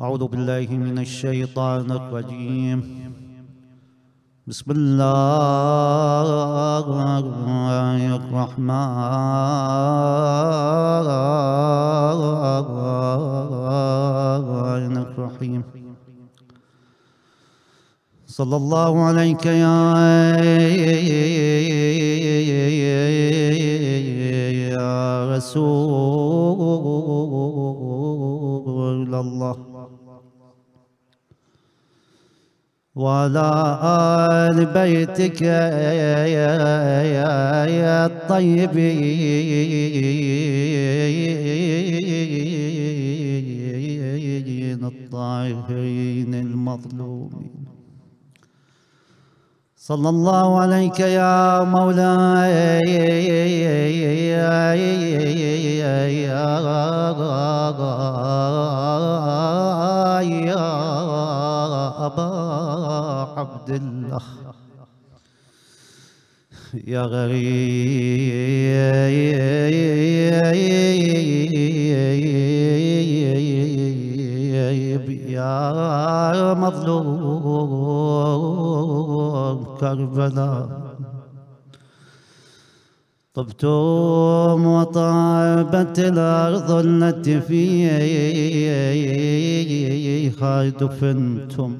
أعوذ بالله من الشيطان الرجيم بسم الله الرحمن الرحيم صلى الله عليك يا رسول الله ولا آل بيتك يا الطيبين الطاهرين المظلومين صلى الله عليك يا مولاي يا أبا عبد الله يا غريب يا مظلوم كربلاء طبتم وطابت الأرض التي فيها دفنتم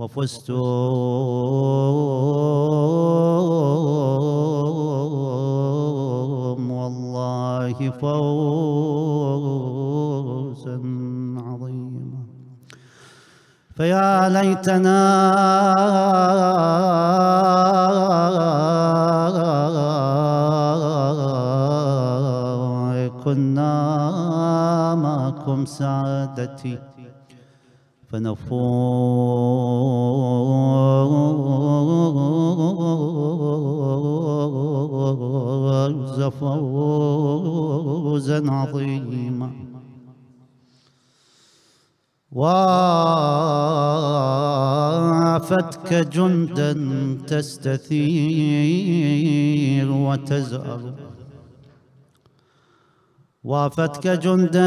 وفزت والله فوزا عظيما فيا ليتنا كنا معكم سعادتي فنفوز فوزا عظيما وافتك جندا تستثير وتزأر وافتك جندي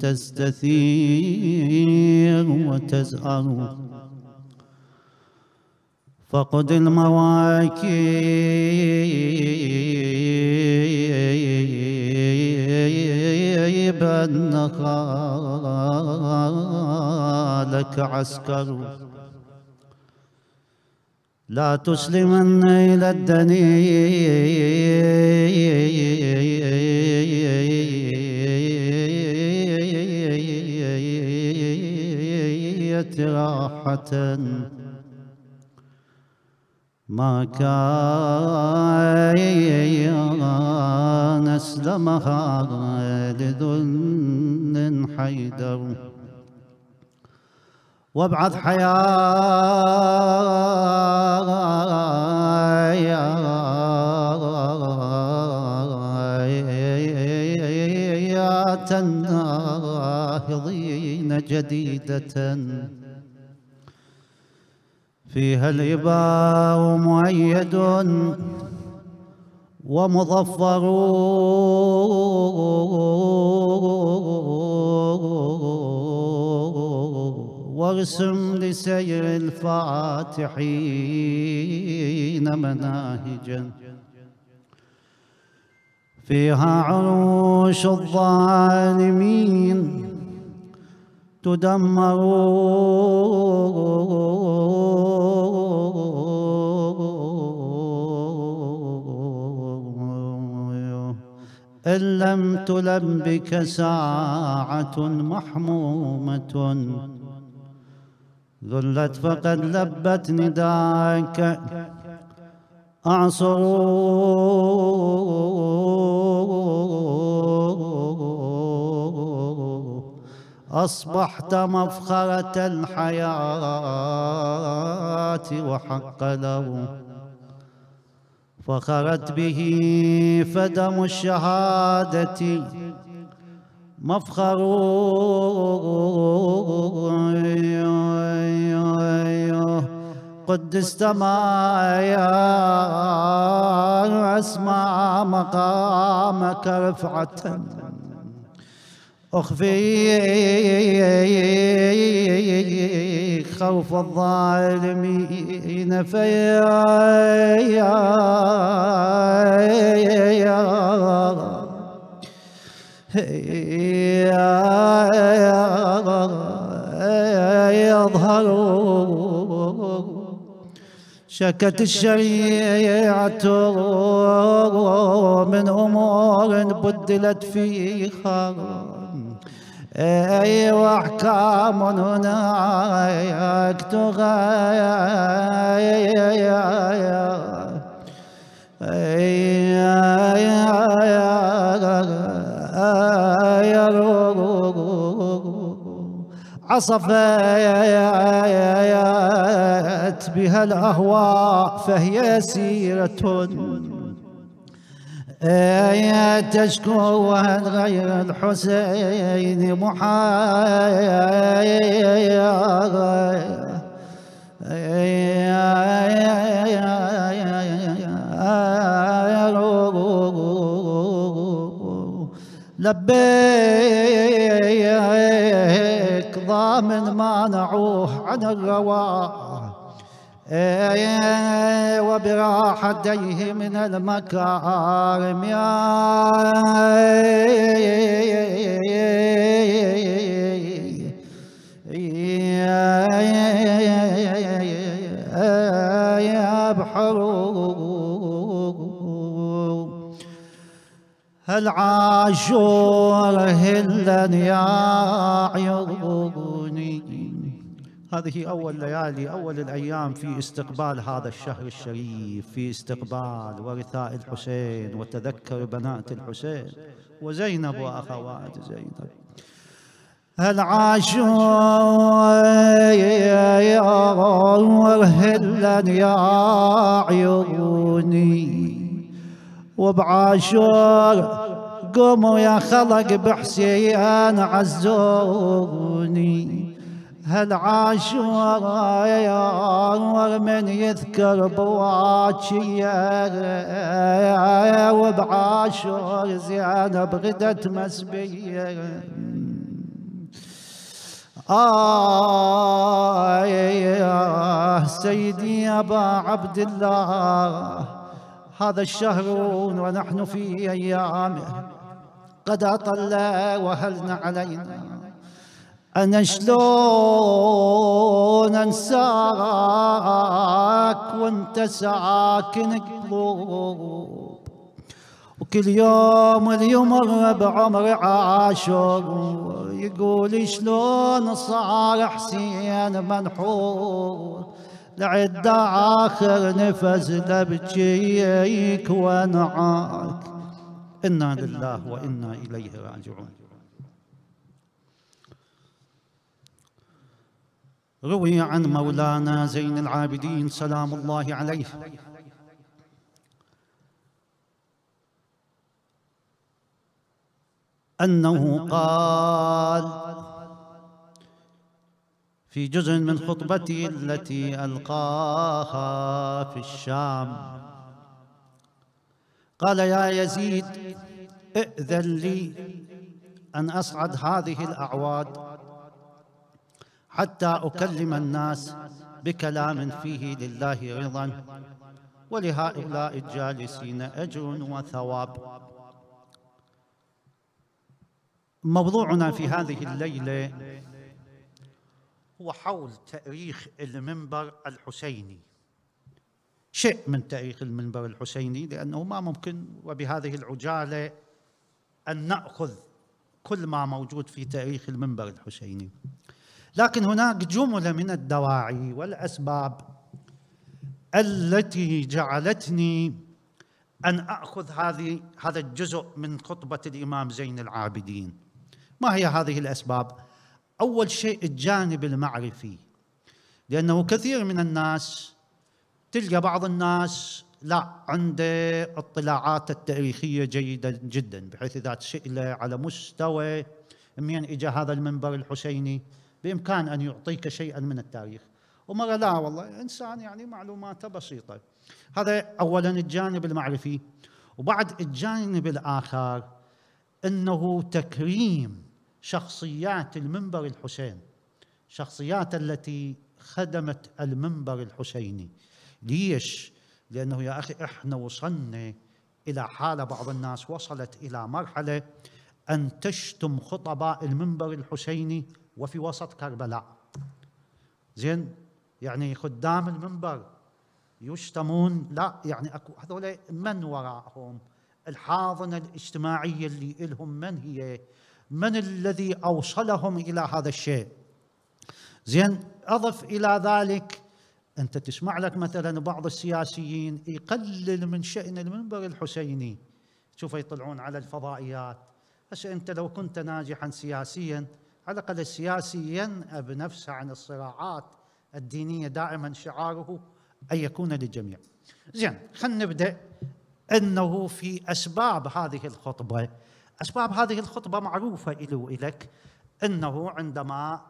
تستثير وتزأر فقد المواكب انك لك عسكر لا تسلمن إلى الدنية راحة ما كان أسلمها لذن حيدر وابعث حياة ناهضين جديدة فيها الإباء مؤيد ومظفرون وارسم لسير الفاتحين مناهجا فيها عروش الظالمين تدمر إن لم تلم بك ساعة محمومة ذلت فقد لبت نداك أعصر أصبحت مفخرة الحياة وحق له فخرت به فدم الشهادة مفخر قدس يا أسمع مقامك رفعة أخفي خوف الظالمين فيا يظهروا شكت الشريعة من أمور بدلت فيها أي وأحكام هناك تغير أي عصفت بها الأهواء فهي سيرة تشكو غير الحسين محايا لبيك من مانعوه عن الرواء إيه وبراحتيه من المكارم يا يا هل عاشور هلا يا عيوب هذه أول ليالي أول الأيام في استقبال هذا الشهر الشريف في استقبال ورثاء الحسين وتذكر بنات الحسين وزينب وأخوات زينب هل عاشور هلا يا عيوني وبعاشور قوموا يا خلق بحسين عزوني هل يا نور من يذكر يا وبعاشور زيانة بغدت مسبية آه يا سيدي أبا عبد الله هذا الشهر ونحن في أيامه قد أطل وهلنا علينا أنا شلون أنساك وأنت ساكن قلوب وكل يوم اليمر بعمر عاشر يقول شلون صار حسين منحور لعد آخر نفس لبجيك وانعاك إنا لله وإنا إليه راجعون روي عن مولانا زين العابدين سلام الله عليه أنه قال في جزء من خطبتي التي ألقاها في الشام قال يا يزيد ائذن لي أن أصعد هذه الأعواد حتى أكلم الناس بكلام فيه لله رضا ولهؤلاء الجالسين أجر وثواب موضوعنا في هذه الليلة هو حول تاريخ المنبر الحسيني شيء من تاريخ المنبر الحسيني لأنه ما ممكن وبهذه العجالة أن نأخذ كل ما موجود في تاريخ المنبر الحسيني لكن هناك جمله من الدواعي والاسباب التي جعلتني ان اخذ هذه هذا الجزء من خطبه الامام زين العابدين. ما هي هذه الاسباب؟ اول شيء الجانب المعرفي. لانه كثير من الناس تلقى بعض الناس لا عنده اطلاعات التاريخيه جيده جدا بحيث اذا سئل على مستوى من اجى هذا المنبر الحسيني بإمكان أن يعطيك شيئا من التاريخ ومرة لا والله إنسان يعني معلوماته بسيطة هذا أولا الجانب المعرفي وبعد الجانب الآخر أنه تكريم شخصيات المنبر الحسين شخصيات التي خدمت المنبر الحسيني ليش؟ لأنه يا أخي إحنا وصلنا إلى حالة بعض الناس وصلت إلى مرحلة أن تشتم خطباء المنبر الحسيني وفي وسط كربلاء زين يعني خدام المنبر يشتمون لا يعني اكو هذول من وراءهم الحاضنه الاجتماعيه اللي لهم من هي من الذي اوصلهم الى هذا الشيء زين اضف الى ذلك انت تسمع لك مثلا بعض السياسيين يقلل من شان المنبر الحسيني شوف يطلعون على الفضائيات هسه انت لو كنت ناجحا سياسيا على الاقل السياسي ينأب نفسه عن الصراعات الدينيه دائما شعاره ان يكون للجميع. زين خلينا نبدا انه في اسباب هذه الخطبه اسباب هذه الخطبه معروفه الي والك انه عندما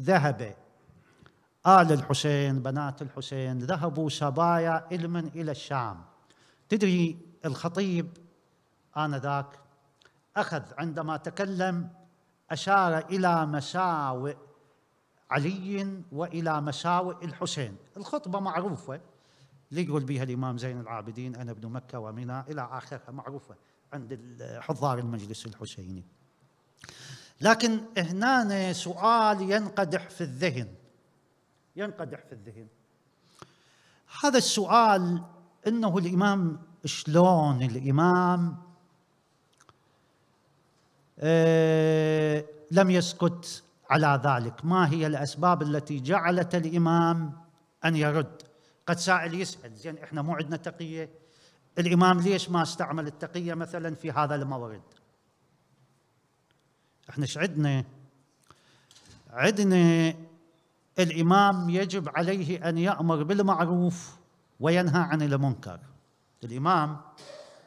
ذهب آل الحسين بنات الحسين ذهبوا سبايا علما إلى الشام تدري الخطيب آنذاك أخذ عندما تكلم أشار إلى مساوئ علي وإلى مساوئ الحسين الخطبة معروفة اللي يقول بها الإمام زين العابدين أنا ابن مكة ومنى إلى آخرها معروفة عند حضار المجلس الحسيني لكن هنا سؤال ينقدح في الذهن ينقدح في الذهن هذا السؤال انه الامام شلون الامام آه، لم يسكت على ذلك ما هي الأسباب التي جعلت الإمام أن يرد قد سائل يسأل زين إحنا مو عندنا تقية الإمام ليش ما استعمل التقية مثلا في هذا المورد إحنا إيش عندنا عندنا الإمام يجب عليه أن يأمر بالمعروف وينهى عن المنكر الإمام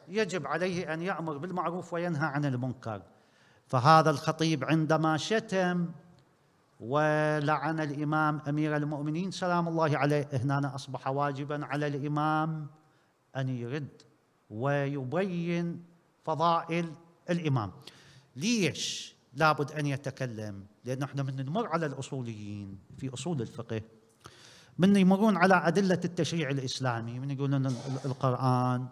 يجب عليه أن يأمر بالمعروف وينهى عن المنكر فهذا الخطيب عندما شتم ولعن الامام امير المؤمنين سلام الله عليه هنا اصبح واجبا على الامام ان يرد ويبين فضائل الامام ليش لابد ان يتكلم لان احنا من نمر على الاصوليين في اصول الفقه من يمرون على ادله التشريع الاسلامي من يقولون القران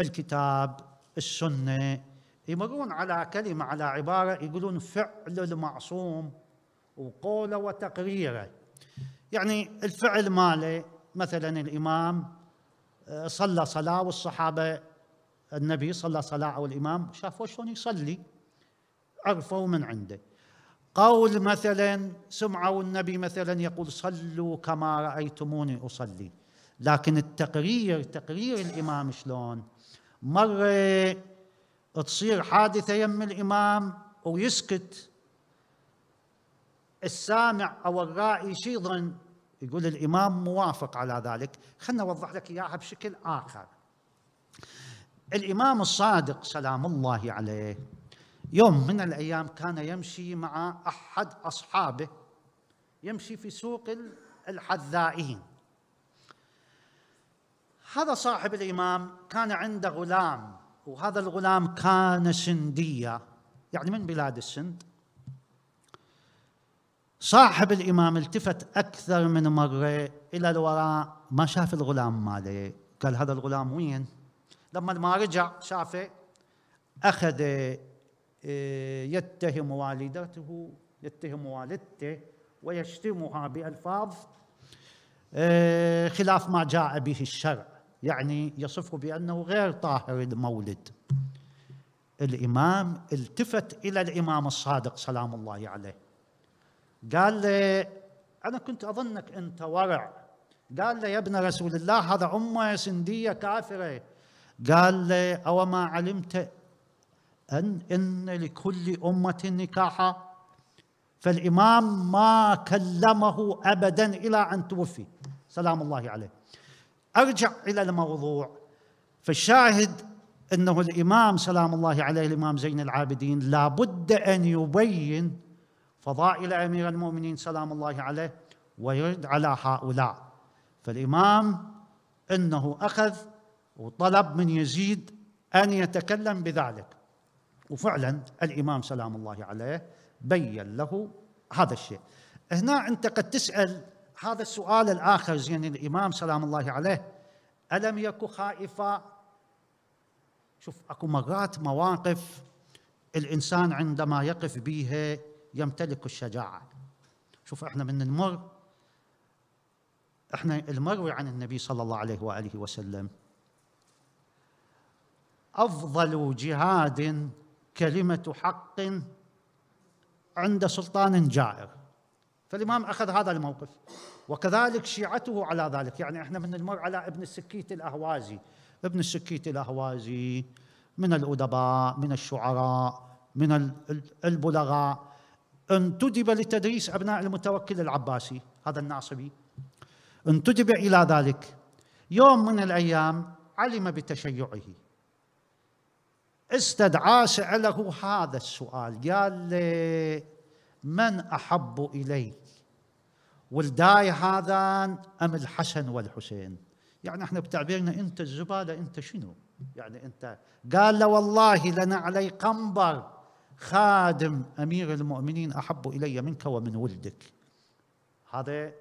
الكتاب السنه يمرون على كلمة على عبارة يقولون فعل المعصوم وقوله وتقريره يعني الفعل ماله مثلا الإمام آه، صلى صلاة والصحابة النبي صلى صلاة أو الإمام شافوا شلون يصلي عرفوا من عنده قول مثلا سمعوا النبي مثلا يقول صلوا كما رأيتموني أصلي لكن التقرير تقرير الإمام شلون مرة تصير حادثة يم الإمام ويسكت السامع أو الرائي شي ظن يقول الإمام موافق على ذلك خلنا أوضح لك إياها بشكل آخر الإمام الصادق سلام الله عليه يوم من الأيام كان يمشي مع أحد أصحابه يمشي في سوق الحذائين هذا صاحب الإمام كان عنده غلام وهذا الغلام كان سنديا يعني من بلاد السند صاحب الإمام التفت أكثر من مرة إلى الوراء ما شاف الغلام ماله قال هذا الغلام وين لما ما رجع شافه أخذ آه، يتهم والدته يتهم والدته ويشتمها بألفاظ آه، خلاف ما جاء به الشرع يعني يصفه بأنه غير طاهر المولد الإمام التفت إلى الإمام الصادق سلام الله عليه قال له أنا كنت أظنك أنت ورع قال له يا ابن رسول الله هذا أمة سندية كافرة قال له أو ما علمت أن إن لكل أمة نكاحا فالإمام ما كلمه أبدا إلى أن توفي سلام الله عليه ارجع الى الموضوع فالشاهد انه الامام سلام الله عليه الامام زين العابدين لابد ان يبين فضائل امير المؤمنين سلام الله عليه ويرد على هؤلاء فالامام انه اخذ وطلب من يزيد ان يتكلم بذلك وفعلا الامام سلام الله عليه بين له هذا الشيء هنا انت قد تسال هذا السؤال الآخر زين الإمام سلام الله عليه ألم يك خائفا شوف أكو مرات مواقف الإنسان عندما يقف بها يمتلك الشجاعة شوف إحنا من المر إحنا المروي عن النبي صلى الله عليه وآله وسلم أفضل جهاد كلمة حق عند سلطان جائر فالإمام أخذ هذا الموقف وكذلك شيعته على ذلك يعني احنا من المر على ابن السكيت الاهوازي ابن السكيت الاهوازي من الادباء من الشعراء من البلغاء انتدب لتدريس ابناء المتوكل العباسي هذا الناصبي انتدب الى ذلك يوم من الايام علم بتشيعه استدعاه ساله هذا السؤال قال لي من احب اليك ولداي هذان أم الحسن والحسين يعني احنا بتعبيرنا انت الزباله انت شنو؟ يعني انت قال له والله لنا علي قنبر خادم امير المؤمنين احب الي منك ومن ولدك. هذا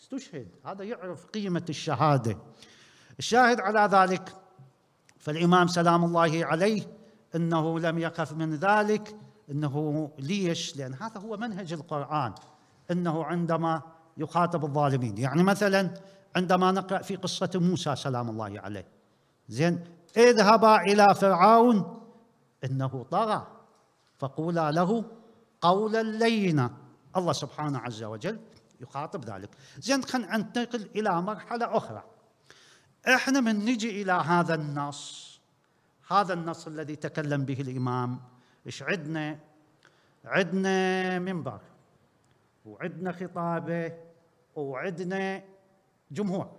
استشهد، هذا يعرف قيمه الشهاده. الشاهد على ذلك فالامام سلام الله عليه انه لم يقف من ذلك انه ليش؟ لان هذا هو منهج القران انه عندما يخاطب الظالمين يعني مثلا عندما نقرأ في قصة موسى سلام الله عليه زين اذهبا إلى فرعون إنه طغى فقولا له قولا لينا الله سبحانه عز وجل يخاطب ذلك زين خلينا ننتقل إلى مرحلة أخرى احنا من نجي إلى هذا النص هذا النص الذي تكلم به الإمام إيش عندنا عندنا منبر وعندنا خطابة وعندنا جمهور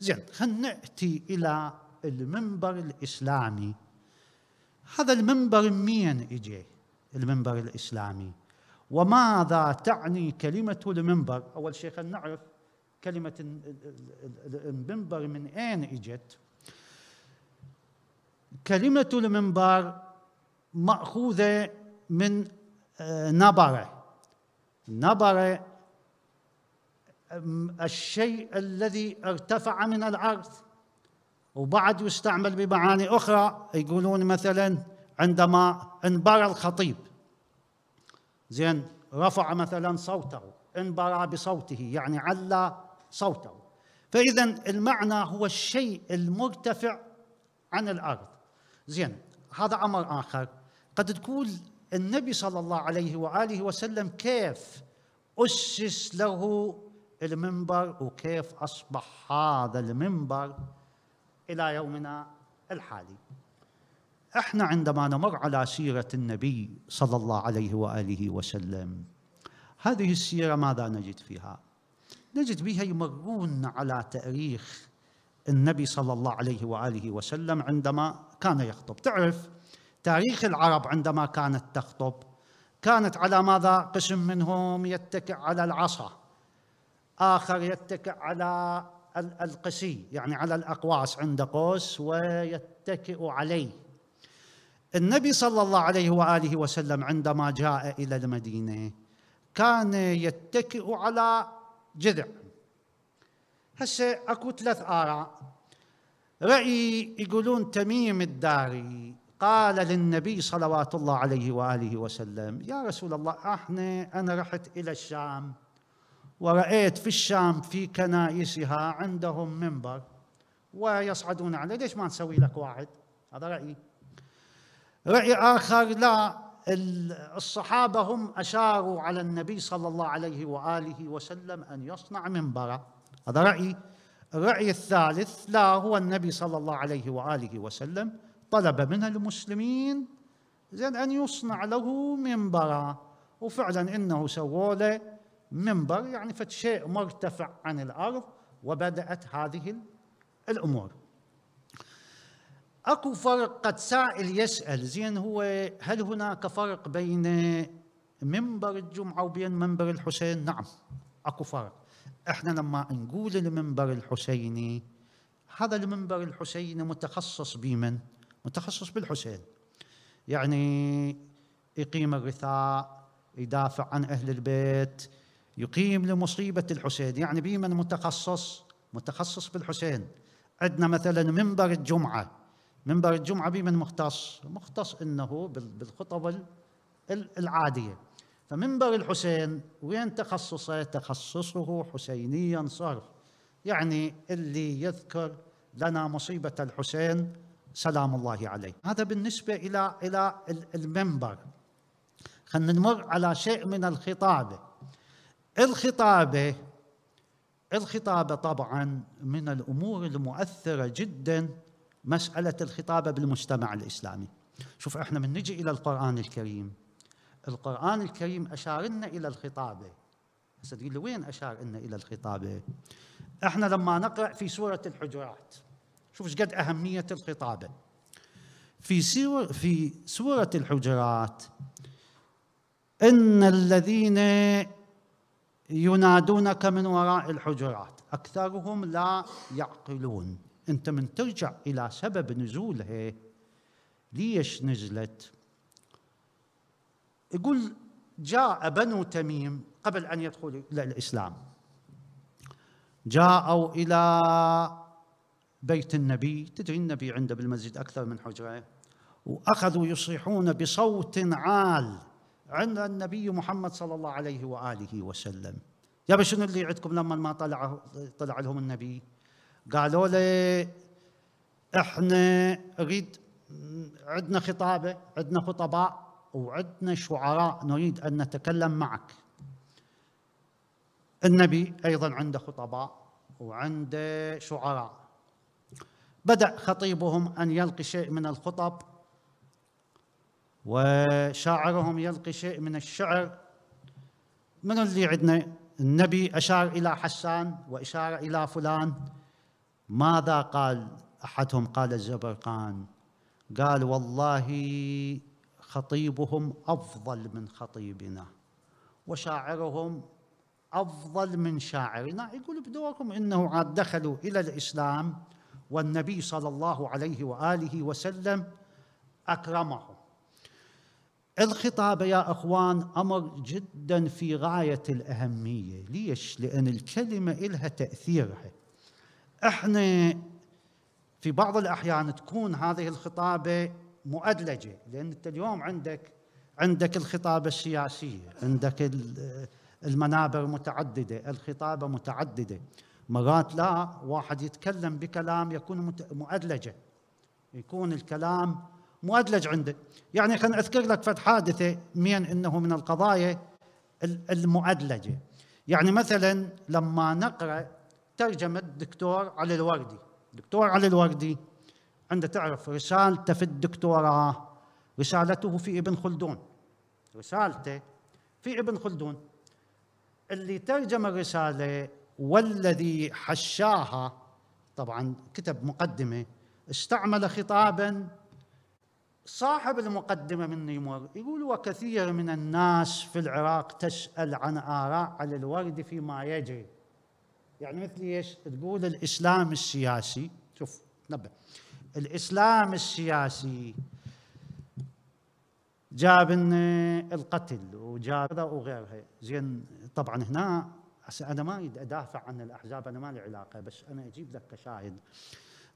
زين خلينا ناتي الى المنبر الاسلامي هذا المنبر مين اجى المنبر الاسلامي وماذا تعني كلمه المنبر اول شيء خلينا نعرف كلمه المنبر من اين اجت كلمه المنبر ماخوذه من آه، نبره نبره الشيء الذي ارتفع من الارض وبعد يستعمل بمعاني اخرى يقولون مثلا عندما انبرى الخطيب زين رفع مثلا صوته انبرى بصوته يعني علا صوته فاذا المعنى هو الشيء المرتفع عن الارض زين هذا امر اخر قد تقول النبي صلى الله عليه واله وسلم كيف اسس له المنبر وكيف أصبح هذا المنبر إلى يومنا الحالي احنا عندما نمر على سيرة النبي صلى الله عليه وآله وسلم هذه السيرة ماذا نجد فيها؟ نجد بها يمرون على تاريخ النبي صلى الله عليه وآله وسلم عندما كان يخطب تعرف تاريخ العرب عندما كانت تخطب كانت على ماذا قسم منهم يتكئ على العصا آخر يتكئ على القسي يعني على الأقواس عند قوس ويتكئ عليه النبي صلى الله عليه وآله وسلم عندما جاء إلى المدينة كان يتكئ على جذع هسه اكو ثلاث آراء رأي يقولون تميم الداري قال للنبي صلوات الله عليه وآله وسلم يا رسول الله احنا أنا رحت إلى الشام ورأيت في الشام في كنائسها عندهم منبر ويصعدون عليه ليش ما نسوي لك واحد هذا رأيي رأي آخر لا الصحابة هم أشاروا على النبي صلى الله عليه وآله وسلم أن يصنع منبرا هذا رأيي الرأي الثالث لا هو النبي صلى الله عليه وآله وسلم طلب من المسلمين زين أن يصنع له منبرا وفعلا إنه سووا له منبر يعني شيء مرتفع عن الأرض وبدأت هذه الأمور أكو فرق قد سائل يسأل زين هو هل هناك فرق بين منبر الجمعة وبين منبر الحسين نعم أكو فرق احنا لما نقول المنبر الحسيني هذا المنبر الحسيني متخصص بمن؟ متخصص بالحسين يعني يقيم الرثاء يدافع عن أهل البيت يقيم لمصيبة الحسين يعني بيمن متخصص متخصص بالحسين عندنا مثلا منبر الجمعة منبر الجمعة بيمن مختص مختص إنه بالخطب العادية فمنبر الحسين وين تخصصه تخصصه حسينيا صرف يعني اللي يذكر لنا مصيبة الحسين سلام الله عليه هذا بالنسبة إلى إلى المنبر خلينا نمر على شيء من الخطابة الخطابه الخطابه طبعا من الامور المؤثره جدا مساله الخطابه بالمجتمع الاسلامي. شوف احنا من نجي الى القران الكريم القران الكريم اشار لنا الى الخطابه. هسه تقول لي وين اشار لنا الى الخطابه؟ احنا لما نقرا في سوره الحجرات شوف ايش قد اهميه الخطابه. في سور في سوره الحجرات ان الذين ينادونك من وراء الحجرات أكثرهم لا يعقلون أنت من ترجع إلى سبب نزولها ليش نزلت يقول جاء بنو تميم قبل أن يدخلوا إلى الإسلام جاءوا إلى بيت النبي تدري النبي عنده بالمسجد أكثر من حجرة وأخذوا يصيحون بصوت عال عندنا النبي محمد صلى الله عليه واله وسلم يا شنو اللي عندكم لما ما طلع طلع لهم النبي قالوا له احنا نريد عندنا خطابه عندنا خطباء وعندنا شعراء نريد ان نتكلم معك النبي ايضا عنده خطباء وعنده شعراء بدا خطيبهم ان يلقي شيء من الخطب وشاعرهم يلقي شيء من الشعر من اللي عندنا النبي أشار إلى حسان وإشار إلى فلان ماذا قال أحدهم قال الزبرقان قال والله خطيبهم أفضل من خطيبنا وشاعرهم أفضل من شاعرنا يقول بدوركم إنه عاد دخلوا إلى الإسلام والنبي صلى الله عليه وآله وسلم أكرمهم الخطاب يا اخوان امر جدا في غايه الاهميه، ليش؟ لان الكلمه الها تاثيرها. احنا في بعض الاحيان تكون هذه الخطابه مؤدلجه، لان انت اليوم عندك عندك الخطابه السياسيه، عندك المنابر متعدده، الخطابه متعدده. مرات لا واحد يتكلم بكلام يكون مؤدلجه. يكون الكلام مؤدلج عنده يعني خلينا أذكر لك فد حادثة من أنه من القضايا المؤدلجة يعني مثلا لما نقرأ ترجمة الدكتور علي الوردي الدكتور علي الوردي عنده تعرف رسالته في الدكتوراه رسالته في ابن خلدون رسالته في ابن خلدون اللي ترجم الرسالة والذي حشاها طبعا كتب مقدمة استعمل خطابا صاحب المقدمة من نيمور يقول وكثير من الناس في العراق تسأل عن آراء على الورد فيما يجري يعني مثل ايش تقول الإسلام السياسي شوف نبه الإسلام السياسي جاب القتل وجاب وغيرها زين طبعا هنا انا ما اريد ادافع عن الاحزاب انا ما لي علاقه بس انا اجيب لك كشاهد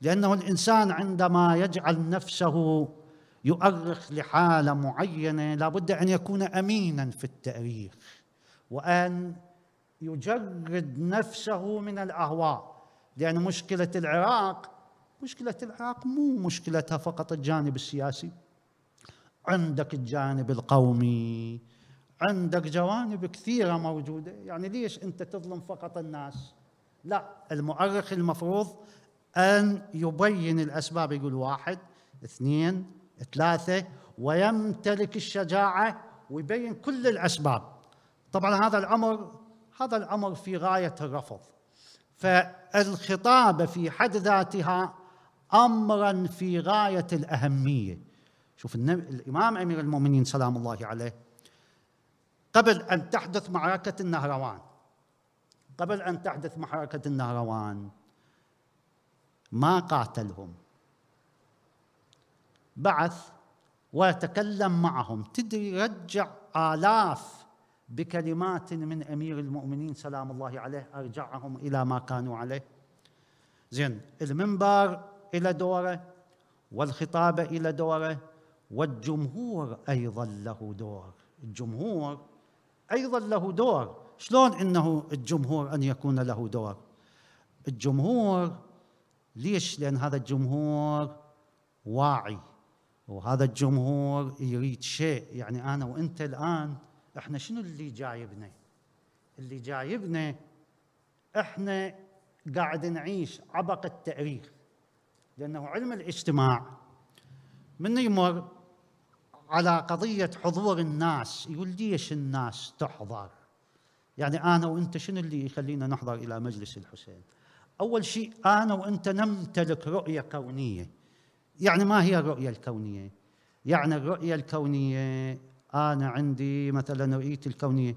لانه الانسان عندما يجعل نفسه يؤرخ لحاله معينه لابد ان يكون امينا في التاريخ وان يجرد نفسه من الاهواء لان مشكله العراق مشكله العراق مو مشكلتها فقط الجانب السياسي عندك الجانب القومي عندك جوانب كثيره موجوده يعني ليش انت تظلم فقط الناس لا المؤرخ المفروض ان يبين الاسباب يقول واحد اثنين ثلاثة ويمتلك الشجاعة ويبين كل الأسباب طبعا هذا الأمر هذا الأمر في غاية الرفض فالخطابة في حد ذاتها أمرا في غاية الأهمية شوف الإمام أمير المؤمنين سلام الله عليه قبل أن تحدث معركة النهروان قبل أن تحدث معركة النهروان ما قاتلهم بعث وتكلم معهم تدري رجع آلاف بكلمات من أمير المؤمنين سلام الله عليه أرجعهم إلى ما كانوا عليه زين المنبر إلى دوره والخطابة إلى دوره والجمهور أيضا له دور الجمهور أيضا له دور شلون إنه الجمهور أن يكون له دور الجمهور ليش لأن هذا الجمهور واعي وهذا الجمهور يريد شيء يعني انا وانت الان احنا شنو اللي جايبنا؟ اللي جايبنا احنا قاعد نعيش عبق التاريخ لانه علم الاجتماع من يمر على قضيه حضور الناس يقول ليش الناس تحضر؟ يعني انا وانت شنو اللي يخلينا نحضر الى مجلس الحسين؟ اول شيء انا وانت نمتلك رؤيه كونيه يعني ما هي الرؤية الكونية؟ يعني الرؤية الكونية أنا عندي مثلا رؤيتي الكونية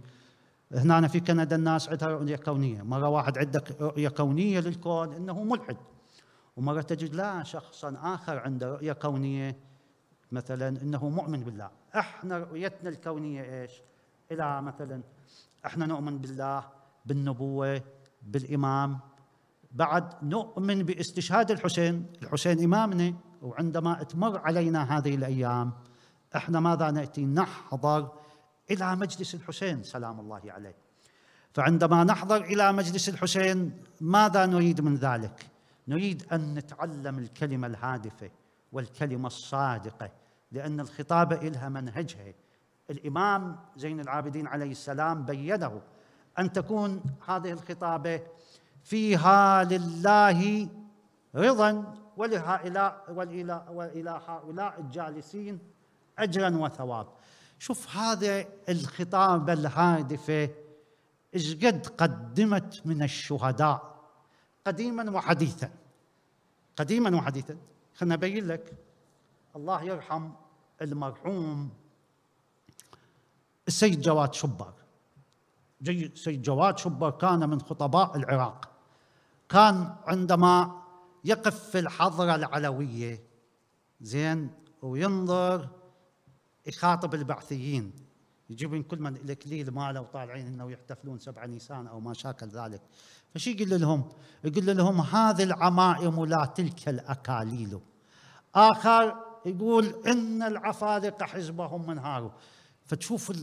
هنا أنا في كندا الناس عندها رؤية كونية مرة واحد عندك رؤية كونية للكون أنه ملحد ومرة تجد لا شخصا آخر عنده رؤية كونية مثلا أنه مؤمن بالله إحنا رؤيتنا الكونية إيش إلى مثلا إحنا نؤمن بالله بالنبوة بالإمام بعد نؤمن باستشهاد الحسين الحسين إمامنا وعندما تمر علينا هذه الأيام احنا ماذا نأتي نحضر إلى مجلس الحسين سلام الله عليه فعندما نحضر إلى مجلس الحسين ماذا نريد من ذلك نريد أن نتعلم الكلمة الهادفة والكلمة الصادقة لأن الخطابة إلها منهجها الإمام زين العابدين عليه السلام بينه أن تكون هذه الخطابة فيها لله رضا ولهؤلاء والإلى, وإلى هؤلاء الجالسين أجرا وثواب شوف هذا الخطاب الهادفة إيش قد قدمت من الشهداء قديما وحديثا قديما وحديثا خلنا أبين لك الله يرحم المرحوم السيد جواد شبر السيد جواد شبر كان من خطباء العراق كان عندما يقف في الحضرة العلوية زين وينظر يخاطب البعثيين يجيب كل من الاكليل ماله وطالعين انه يحتفلون 7 نيسان او ما شاكل ذلك فشو يقول لهم؟ يقول لهم هذه العمائم لا تلك الاكاليل اخر يقول ان العفارقه حزبهم منهار فتشوف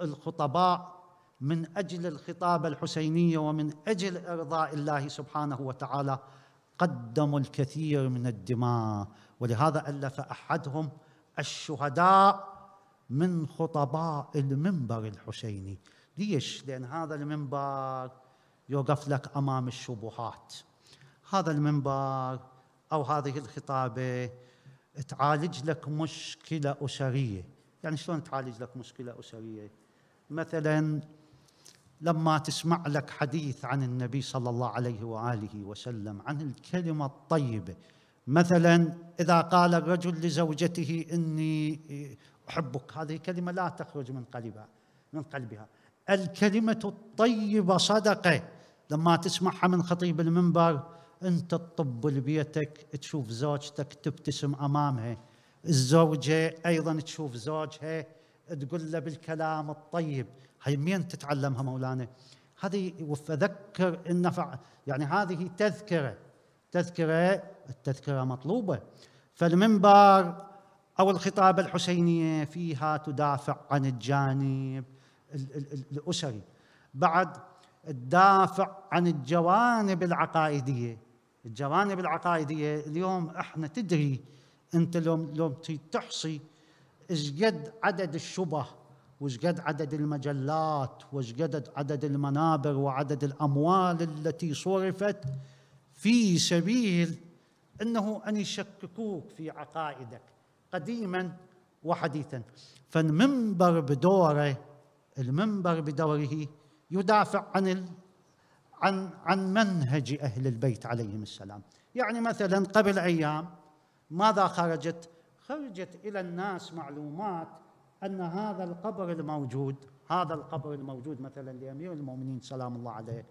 الخطباء من اجل الخطابه الحسينيه ومن اجل ارضاء الله سبحانه وتعالى قدموا الكثير من الدماء ولهذا ألف أحدهم الشهداء من خطباء المنبر الحسيني ليش؟ لأن هذا المنبر يوقف لك أمام الشبهات هذا المنبر أو هذه الخطابة تعالج لك مشكلة أسرية يعني شلون تعالج لك مشكلة أسرية؟ مثلا لما تسمع لك حديث عن النبي صلى الله عليه واله وسلم عن الكلمه الطيبه مثلا اذا قال الرجل لزوجته اني احبك هذه كلمه لا تخرج من قلبها من قلبها الكلمه الطيبه صدقه لما تسمعها من خطيب المنبر انت تطب لبيتك تشوف زوجتك تبتسم امامها الزوجه ايضا تشوف زوجها تقول له بالكلام الطيب هي منين تتعلمها مولانا؟ هذه وفذكر ان يعني هذه تذكره تذكره التذكره مطلوبه فالمنبر او الخطابه الحسينيه فيها تدافع عن الجانب الاسري بعد تدافع عن الجوانب العقائديه الجوانب العقائديه اليوم احنا تدري انت لو لو تحصي ايش قد عدد الشبه وش قد عدد المجلات وش قد عدد المنابر وعدد الأموال التي صرفت في سبيل أنه أن يشككوك في عقائدك قديما وحديثا فالمنبر بدوره المنبر بدوره يدافع عن عن عن منهج اهل البيت عليهم السلام، يعني مثلا قبل ايام ماذا خرجت؟ خرجت الى الناس معلومات ان هذا القبر الموجود هذا القبر الموجود مثلا لامير المؤمنين سلام الله عليه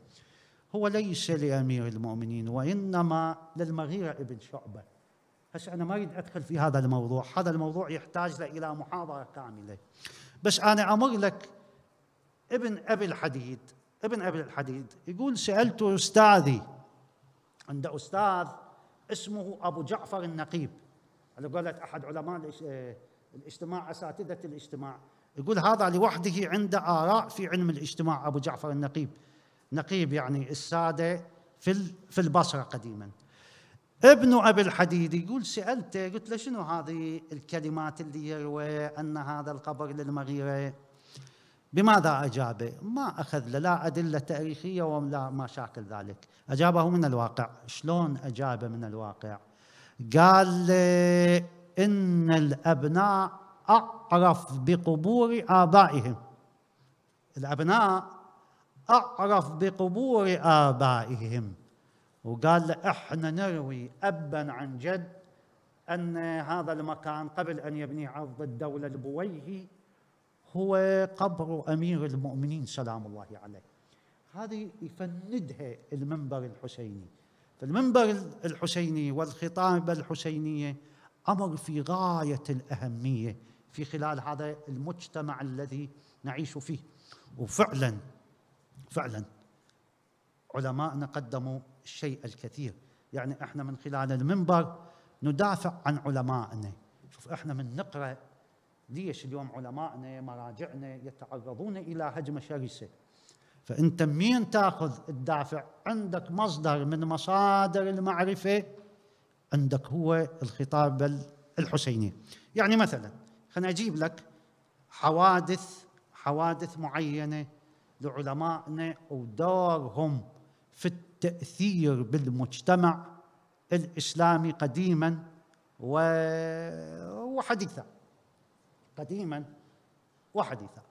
هو ليس لامير المؤمنين وانما للمغيره ابن شعبه هسه انا ما اريد ادخل في هذا الموضوع، هذا الموضوع يحتاج الى محاضره كامله. بس انا امر لك ابن ابي الحديد، ابن ابي الحديد يقول سالت استاذي عند استاذ اسمه ابو جعفر النقيب على قولة احد علماء الاجتماع اساتذه الاجتماع يقول هذا لوحده عنده اراء في علم الاجتماع ابو جعفر النقيب نقيب يعني الساده في في البصره قديما ابن ابي الحديد يقول سالته قلت له شنو هذه الكلمات اللي يروي ان هذا القبر للمغيره بماذا اجابه؟ ما اخذ له لا ادله تاريخيه ولا مشاكل ذلك، اجابه من الواقع، شلون اجابه من الواقع؟ قال إن الأبناء أعرف بقبور آبائهم الأبناء أعرف بقبور آبائهم وقال له إحنا نروي أبا عن جد أن هذا المكان قبل أن يبني عرض الدولة البويهي هو قبر أمير المؤمنين سلام الله عليه هذه يفندها المنبر الحسيني فالمنبر الحسيني والخطابة الحسينية امر في غايه الاهميه في خلال هذا المجتمع الذي نعيش فيه وفعلا فعلا علماءنا قدموا الشيء الكثير يعني احنا من خلال المنبر ندافع عن علمائنا شوف احنا من نقرا ليش اليوم علمائنا مراجعنا يتعرضون الى هجمه شرسه فانت مين تاخذ الدافع عندك مصدر من مصادر المعرفه عندك هو الخطاب الحسيني يعني مثلا خليني اجيب لك حوادث حوادث معينه لعلمائنا ودورهم في التاثير بالمجتمع الاسلامي قديما و... وحديثا قديما وحديثا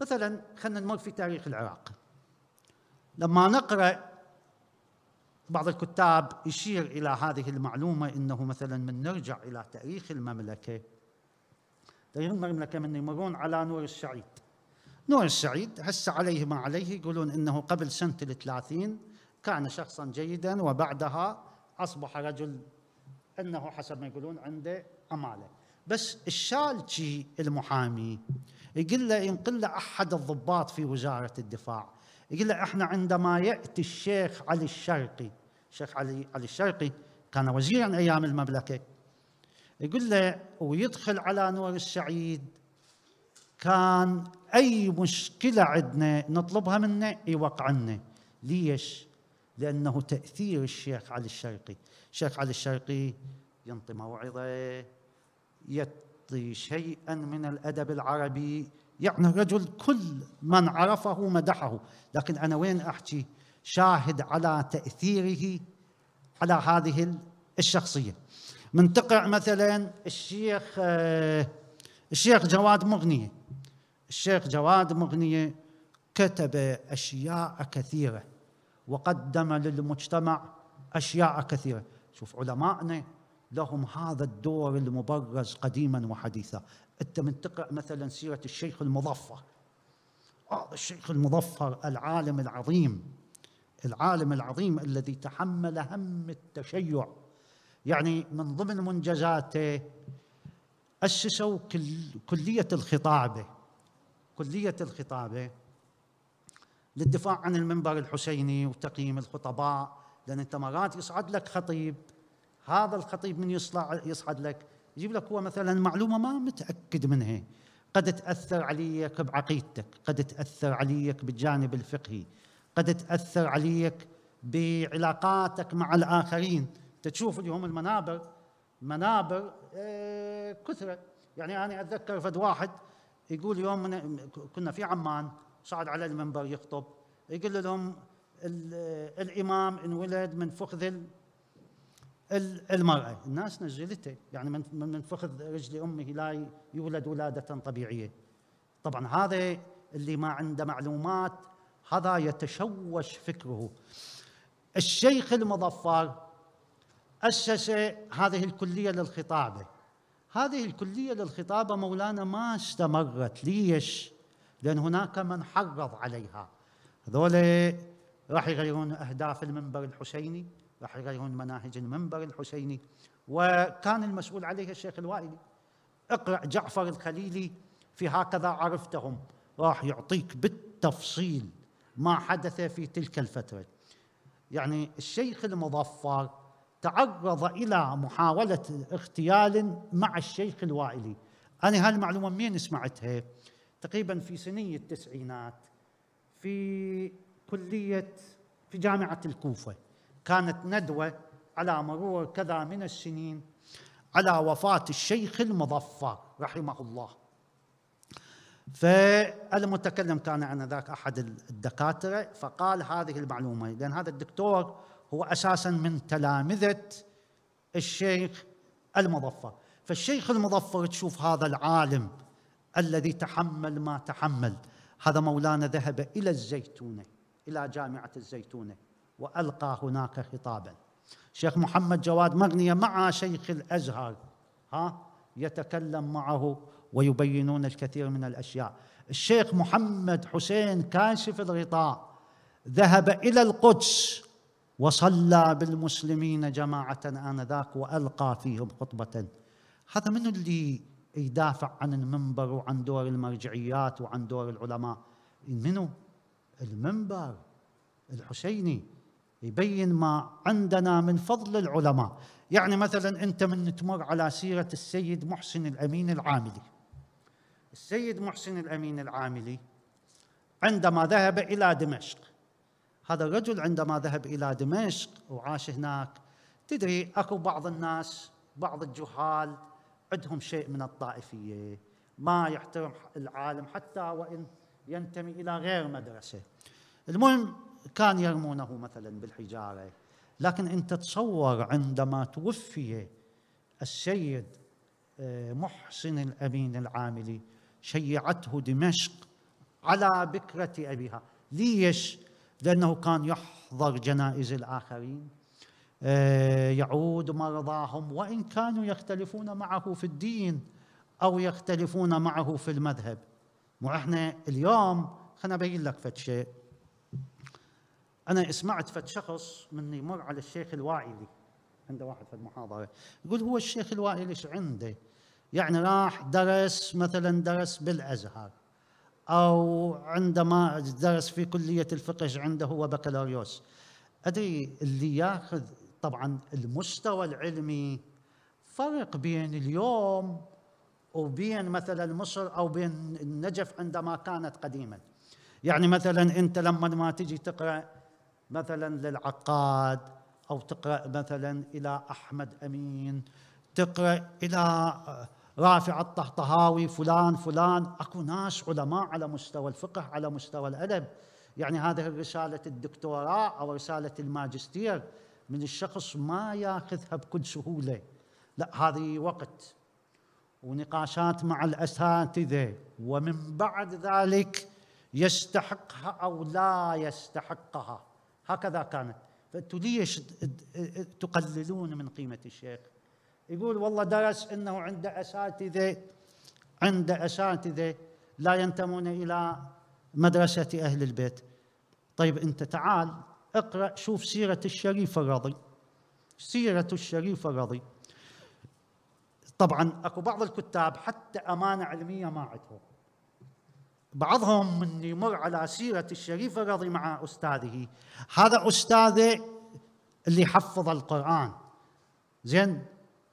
مثلا خلينا نمر في تاريخ العراق لما نقرا بعض الكتاب يشير إلى هذه المعلومة أنه مثلا من نرجع إلى تاريخ المملكة تاريخ المملكة من يمرون على نور الشعيد نور الشعيد هسه عليه ما عليه يقولون أنه قبل سنة الثلاثين كان شخصا جيدا وبعدها أصبح رجل أنه حسب ما يقولون عنده أمالة بس الشالجي المحامي يقول له ينقل له أحد الضباط في وزارة الدفاع يقول له احنا عندما ياتي الشيخ علي الشرقي الشيخ علي علي الشرقي كان وزيرا ايام المملكه يقول له ويدخل على نور السعيد كان اي مشكله عندنا نطلبها منه يوقع ليش؟ لانه تاثير الشيخ علي الشرقي الشيخ علي الشرقي ينطي موعظه يعطي شيئا من الادب العربي يعني الرجل كل من عرفه مدحه لكن أنا وين أحكي شاهد على تأثيره على هذه الشخصية من تقع مثلا الشيخ آه، الشيخ جواد مغنية الشيخ جواد مغنية كتب أشياء كثيرة وقدم للمجتمع أشياء كثيرة شوف علمائنا لهم هذا الدور المبرز قديما وحديثا انت من تقرا مثلا سيره الشيخ المظفر هذا آه الشيخ المظفر العالم العظيم العالم العظيم الذي تحمل هم التشيع يعني من ضمن منجزاته أسسوا كلية الخطابة كلية الخطابة للدفاع عن المنبر الحسيني وتقييم الخطباء لأن أنت مرات يصعد لك خطيب هذا الخطيب من يصعد لك يجيب لك هو مثلا معلومه ما متاكد منها قد تاثر عليك بعقيدتك قد تاثر عليك بالجانب الفقهي قد تاثر عليك بعلاقاتك مع الاخرين تشوف اليوم المنابر منابر آه، كثره يعني انا اتذكر فد واحد يقول يوم من كنا في عمان صعد على المنبر يخطب يقول لهم الامام انولد من فخذ المرأة الناس نزلته يعني من من فخذ رجل أمه لا يولد ولادة طبيعية طبعا هذا اللي ما عنده معلومات هذا يتشوش فكره الشيخ المظفر أسس هذه الكلية للخطابة هذه الكلية للخطابة مولانا ما استمرت ليش؟ لأن هناك من حرض عليها هذول راح يغيرون أهداف المنبر الحسيني راح يغيرون مناهج المنبر الحسيني وكان المسؤول عليها الشيخ الوائلي اقرأ جعفر الخليلي في هكذا عرفتهم راح يعطيك بالتفصيل ما حدث في تلك الفترة يعني الشيخ المظفر تعرض إلى محاولة اغتيال مع الشيخ الوائلي أنا هالمعلومة منين سمعتها تقريبا في سنية التسعينات في كلية في جامعة الكوفة كانت ندوة على مرور كذا من السنين على وفاة الشيخ المظفر رحمه الله فالمتكلم كان آنذاك أحد الدكاترة فقال هذه المعلومة لأن هذا الدكتور هو أساسا من تلامذة الشيخ المظفر فالشيخ المظفر تشوف هذا العالم الذي تحمل ما تحمل هذا مولانا ذهب إلى الزيتونة إلى جامعة الزيتونة وألقى هناك خطابا شيخ محمد جواد مغنية مع شيخ الأزهر ها يتكلم معه ويبينون الكثير من الأشياء الشيخ محمد حسين كاشف الغطاء ذهب إلى القدس وصلى بالمسلمين جماعة آنذاك وألقى فيهم خطبة هذا من اللي يدافع عن المنبر وعن دور المرجعيات وعن دور العلماء منو المنبر الحسيني يبين ما عندنا من فضل العلماء يعني مثلا أنت من تمر على سيرة السيد محسن الأمين العاملي السيد محسن الأمين العاملي عندما ذهب إلى دمشق هذا الرجل عندما ذهب إلى دمشق وعاش هناك تدري أكو بعض الناس بعض الجهال عندهم شيء من الطائفية ما يحترم العالم حتى وإن ينتمي إلى غير مدرسة المهم كان يرمونه مثلا بالحجاره لكن انت تصور عندما توفي السيد آه، محسن الامين العاملي شيعته دمشق على بكره ابيها ليش؟ لانه كان يحضر جنائز الاخرين آه، يعود مرضاهم وان كانوا يختلفون معه في الدين او يختلفون معه في المذهب مو احنا اليوم خلنا ابين لك فد شيء انا سمعت فد شخص من يمر على الشيخ الوائلي عنده واحد في المحاضره يقول هو الشيخ الوائلي ايش عنده؟ يعني راح درس مثلا درس بالازهر او عندما درس في كليه الفقه عنده هو بكالوريوس ادري اللي ياخذ طبعا المستوى العلمي فرق بين اليوم وبين مثلا مصر او بين النجف عندما كانت قديما يعني مثلا انت لما ما تجي تقرا مثلا للعقاد أو تقرأ مثلا إلى أحمد أمين تقرأ إلى آه، رافع الطهطهاوي فلان فلان اكو ناس علماء على مستوى الفقه على مستوى الادب يعني هذه رساله الدكتوراه او رساله الماجستير من الشخص ما ياخذها بكل سهوله لا هذه وقت ونقاشات مع الاساتذه ومن بعد ذلك يستحقها او لا يستحقها هكذا كانت فانتوا ليش تقللون من قيمه الشيخ؟ يقول والله درس انه عند اساتذه عند اساتذه لا ينتمون الى مدرسه اهل البيت. طيب انت تعال اقرا شوف سيره الشريف الرضي. سيره الشريف الرضي. طبعا اكو بعض الكتاب حتى امانه علميه ما عندهم. بعضهم من يمر على سيرة الشريف الرضي مع أستاذه هذا أستاذه اللي حفظ القرآن زين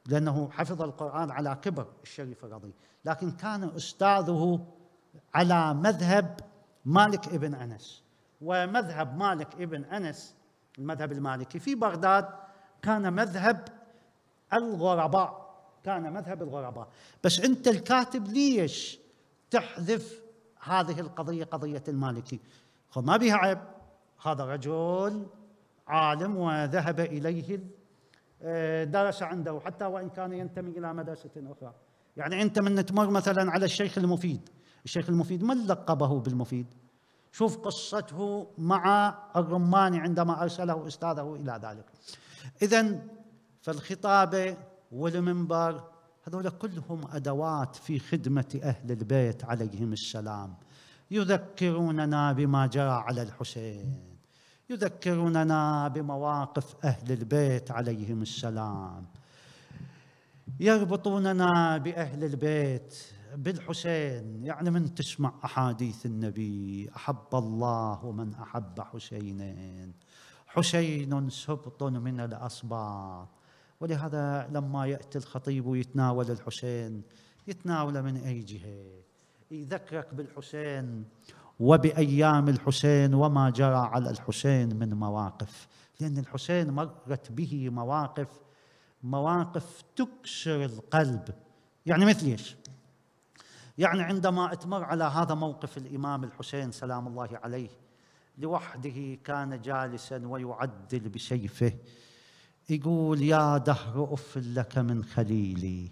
لأنه حفظ القرآن على كبر الشريف الرضي لكن كان أستاذه على مذهب مالك ابن أنس ومذهب مالك ابن أنس المذهب المالكي في بغداد كان مذهب الغرباء كان مذهب الغرباء بس أنت الكاتب ليش تحذف هذه القضية قضية المالكي ما بها عيب هذا رجل عالم وذهب إليه آه، درس عنده حتى وإن كان ينتمي إلى مدرسة أخرى يعني أنت من تمر مثلا على الشيخ المفيد الشيخ المفيد من لقبه بالمفيد شوف قصته مع الرماني عندما أرسله أستاذه إلى ذلك إذا فالخطابة والمنبر هذول كلهم أدوات في خدمة أهل البيت عليهم السلام يذكروننا بما جرى على الحسين يذكروننا بمواقف أهل البيت عليهم السلام يربطوننا بأهل البيت بالحسين يعني من تسمع أحاديث النبي أحب الله من أحب حسينين حسين سبط من الأصباط ولهذا لما يأتي الخطيب يتناول الحسين يتناوله من أي جهة يذكرك بالحسين وبأيام الحسين وما جرى على الحسين من مواقف لأن الحسين مرت به مواقف مواقف تكسر القلب يعني مثل ايش؟ يعني عندما اتمر على هذا موقف الامام الحسين سلام الله عليه لوحده كان جالسا ويعدل بسيفه يقول يا دهر أف لك من خليلي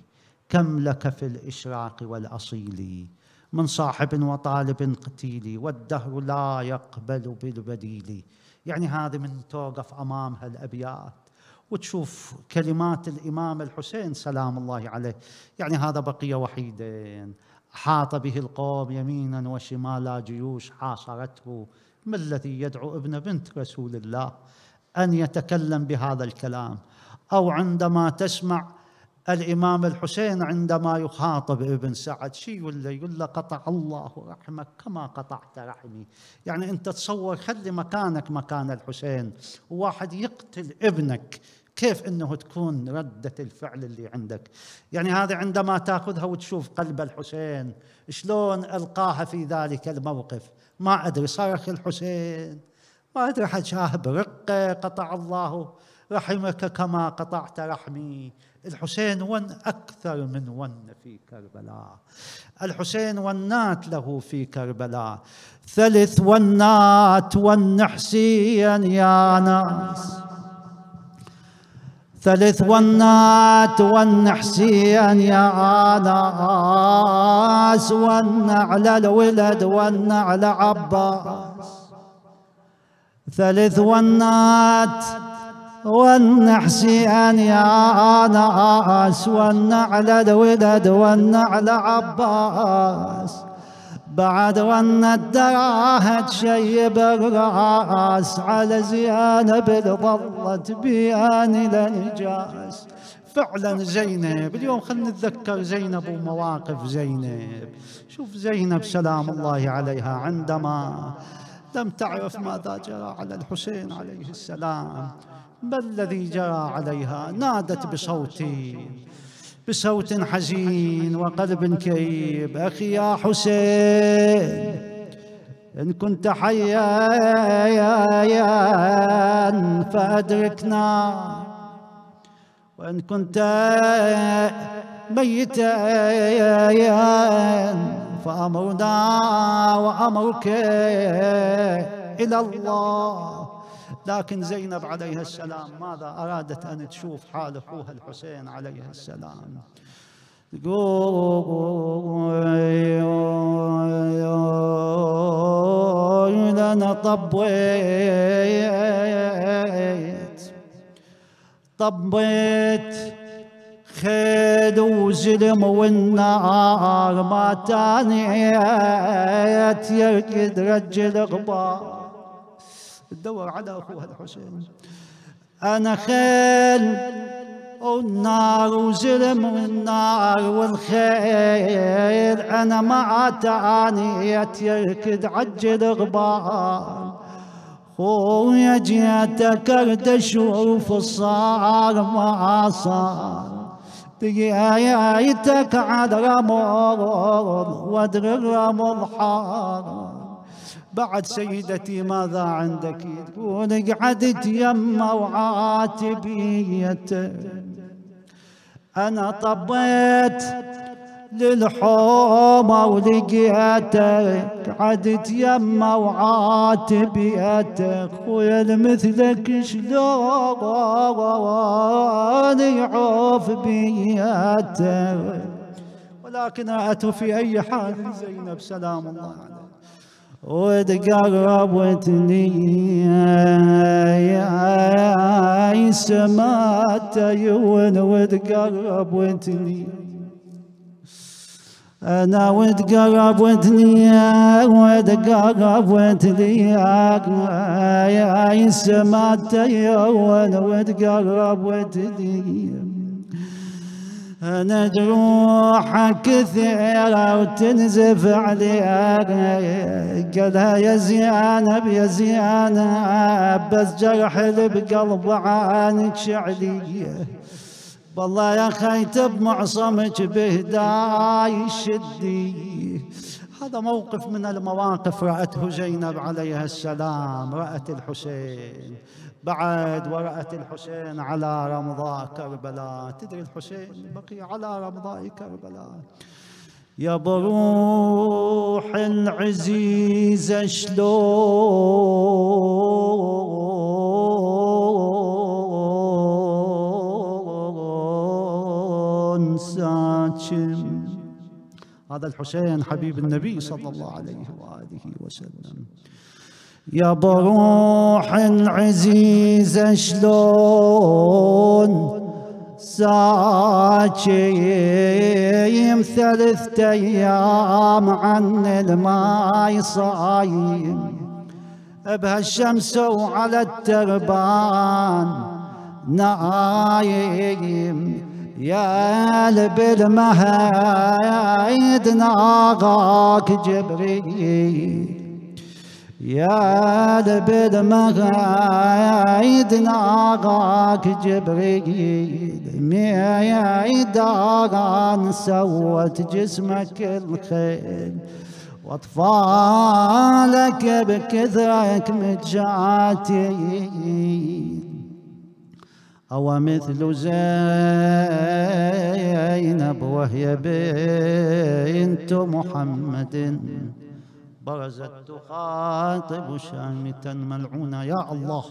كم لك في الإشراق والأصيل من صاحب وطالب قتيل والدهر لا يقبل بالبديل يعني هذه من توقف أمام هالأبيات وتشوف كلمات الإمام الحسين سلام الله عليه يعني هذا بقي وحيدين حاط به القوم يمينا وشمالا جيوش حاصرته ما الذي يدعو ابن بنت رسول الله ان يتكلم بهذا الكلام او عندما تسمع الامام الحسين عندما يخاطب ابن سعد شي يقول له يقول له قطع الله رحمك كما قطعت رحمي يعني انت تصور خلي مكانك مكان الحسين وواحد يقتل ابنك كيف انه تكون رده الفعل اللي عندك يعني هذا عندما تاخذها وتشوف قلب الحسين شلون القاها في ذلك الموقف ما ادري صرخ الحسين ما أدري احد شاهب رقة قطع الله رحمك كما قطعت رحمي الحسين ون أكثر من ون في كربلاء الحسين ونات له في كربلاء ثلث ونات ون حسيا يا ناس ثلث ونات ون حسيا يا ناس ون على الولد ون على عباس ثلث والنات والنحسيان يا ناس والنعل الولد والنعل عباس بعد والنداه تشيب الراس على زيانب ظلت بيان الانجاز فعلا زينب اليوم خلنا نتذكر زينب ومواقف زينب شوف زينب سلام الله عليها عندما لم تعرف ماذا جرى على الحسين عليه السلام ما الذي جرى عليها نادت بصوت بصوت حزين وقلب كئيب أخي يا حسين إن كنت حيا فأدركنا وإن كنت ميتا فأمرنا وأمرك إلى الله لكن زينب عليها السلام ماذا أرادت أن تشوف حال أخوها الحسين عليه السلام تقول أنا طبيت طبيت خيد وزلم والنار ما تانيت يركد رجل غبار دور على اخوها الحسين انا خيل والنار وزلم والنار والخيل انا ما تانيت يركد عجل غبار خويا جيتك اشوف الصار صار ما صار دقيتك آية عاد غمور وادري الغمور حار بعد سيدتي ماذا عندك تقول قعدت يما وعاتبيتك أنا طبيت للحومة ولقيتك عدت يما وعاتبيتك ويا مثلك شلون يعوف بيتك ولكن رأته في أي حال زينب سلام الله عليه وتقربتني يا سمعت يون وتقربتني انا وتقرب وتنياك وتقرب وتنياك يا السما التيون وتقرب وتنياك انا جروحك كثيرة وتنزف عليك قالها يا زينب يا زينب بس جرح اللي بقلب عانك شعليه والله يا خيت بمعصمك بهداي شدي هذا موقف من المواقف رأته زينب عليها السلام رأت الحسين بعد ورأت الحسين على رمضاء كربلاء تدري الحسين بقي على رمضاء كربلاء يا بروح العزيزة شلون هذا الحسين حبيب النبي صلى الله عليه وآله وسلم يا بروح عزيزة شلون ساكيم ثلاثة أيام عن الماي صايم بهالشمس وعلى التربان نايم يا لبل مهايد ناغاك جبريل يا لبل مهايد ناغاك جبريل ميايد داغان سوت جسمك الخيل واطفالك بكثرك متجاتين أو مثل زينب وهي بنت محمد برزت تخاطب شامتا ملعونا يا الله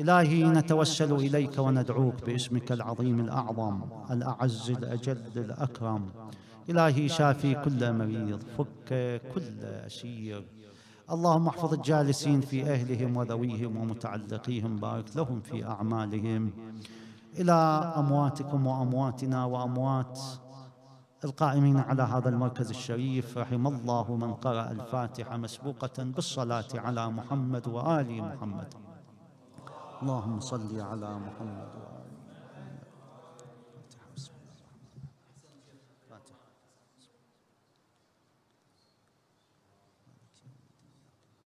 إلهي نتوسل إليك وندعوك باسمك العظيم الأعظم الأعز الأجل الأكرم إلهي شافي كل مريض فك كل أسير اللهم احفظ الجالسين في أهلهم وذويهم ومتعلقيهم بارك لهم في أعمالهم إلى أمواتكم وأمواتنا وأموات القائمين على هذا المركز الشريف رحم الله من قرأ الفاتحة مسبوقة بالصلاة على محمد وآل محمد اللهم صل على محمد وآل